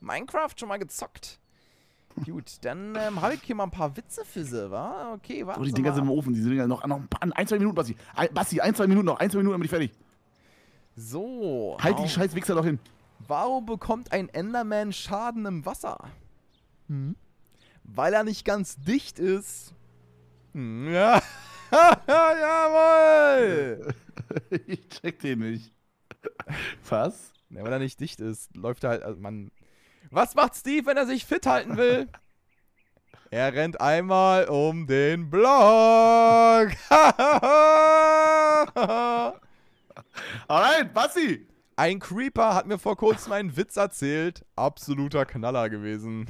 Minecraft schon mal gezockt. Gut, dann ähm, habe ich hier mal ein paar Witze für Sie, wa? Okay, warte. Oh, die Dinger mal. sind im Ofen, die sind noch, noch ein, paar, ein, zwei Minuten, Basti. Ein, Basti, ein, zwei Minuten noch, ein, zwei Minuten, dann bin ich fertig. So. Halt warum, die scheiß Wichser doch hin. Warum bekommt ein Enderman Schaden im Wasser? Hm? Weil er nicht ganz dicht ist. Hm, ja. Jawohl! ich check den nicht. Was? Ja, weil er nicht dicht ist, läuft er halt, also man, was macht Steve, wenn er sich fit halten will? Er rennt einmal um den Block. Alright, Bassi. Ein Creeper hat mir vor kurzem einen Witz erzählt. Absoluter Knaller gewesen.